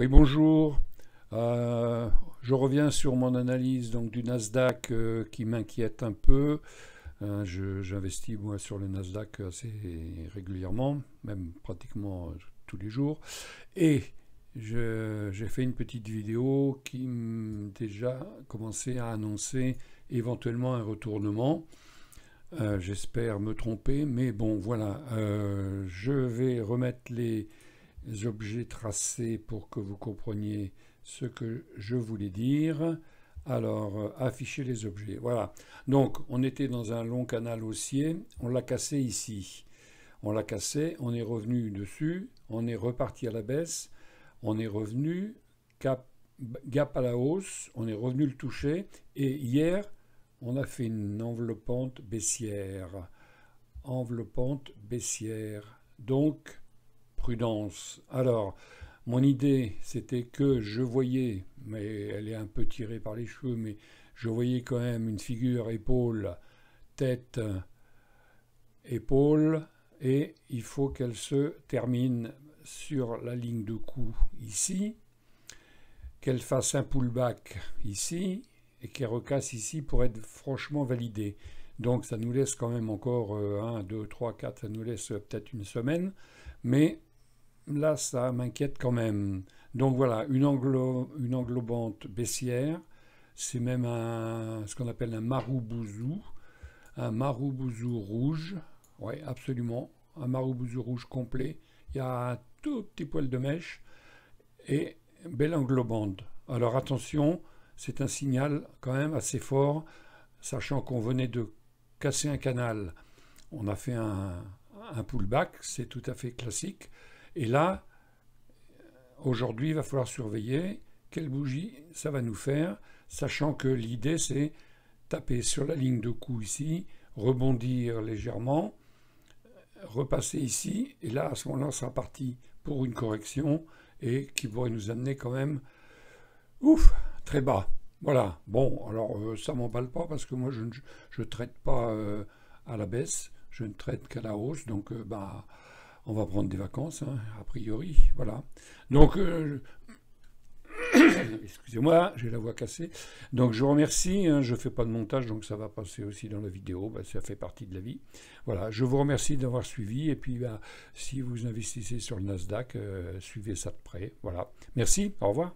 Oui, bonjour. Euh, je reviens sur mon analyse donc, du Nasdaq euh, qui m'inquiète un peu. Euh, j'investis moi sur le Nasdaq assez régulièrement, même pratiquement tous les jours. Et j'ai fait une petite vidéo qui déjà commençait à annoncer éventuellement un retournement. J'espère me tromper, mais bon, voilà. je vais remettre les objets tracés pour que vous compreniez ce que je voulais dire. Alors, euh, afficher les objets. Voilà. Donc, on était dans un long canal haussier. On l'a cassé ici. On l'a cassé, on est revenu dessus, on est reparti à la baisse, on est revenu gap à la hausse, on est revenu le toucher. Et hier, on a fait une enveloppante baissière. Enveloppante baissière. Donc, alors, mon idée, c'était que je voyais, mais elle est un peu tirée par les cheveux, mais je voyais quand même une figure épaule, tête, euh, épaule, et il faut qu'elle se termine sur la ligne de cou ici, qu'elle fasse un pullback ici, et qu'elle recasse ici pour être franchement validée. Donc ça nous laisse quand même encore 1, 2, 3, 4, ça nous laisse peut-être une semaine, mais là, ça m'inquiète quand même. Donc voilà, une, une englobante baissière, c'est même un, ce qu'on appelle un maroubouzou, un maroubouzou rouge, oui, absolument, un maroubouzou rouge complet. Il y a un tout petit poil de mèche et belle englobante. Alors attention, c'est un signal quand même assez fort, sachant qu'on venait de casser un canal. On a fait un, un pullback, c'est tout à fait classique. Et là, aujourd'hui, il va falloir surveiller quelle bougie ça va nous faire, sachant que l'idée, c'est taper sur la ligne de coup ici, rebondir légèrement, repasser ici, et là, à ce moment-là, on sera parti pour une correction, et qui pourrait nous amener quand même, ouf, très bas. Voilà, bon, alors ça euh, ça m'emballe pas parce que moi je ne traite pas euh, à la baisse, je ne traite qu'à la hausse, donc euh, bah on va prendre des vacances, hein, a priori. Voilà. Donc, euh, excusez-moi, j'ai la voix cassée. Donc, je vous remercie. Hein, je ne fais pas de montage, donc ça va passer aussi dans la vidéo. Ben, ça fait partie de la vie. Voilà, je vous remercie d'avoir suivi. Et puis, ben, si vous investissez sur le Nasdaq, euh, suivez ça de près. Voilà. Merci. Au revoir.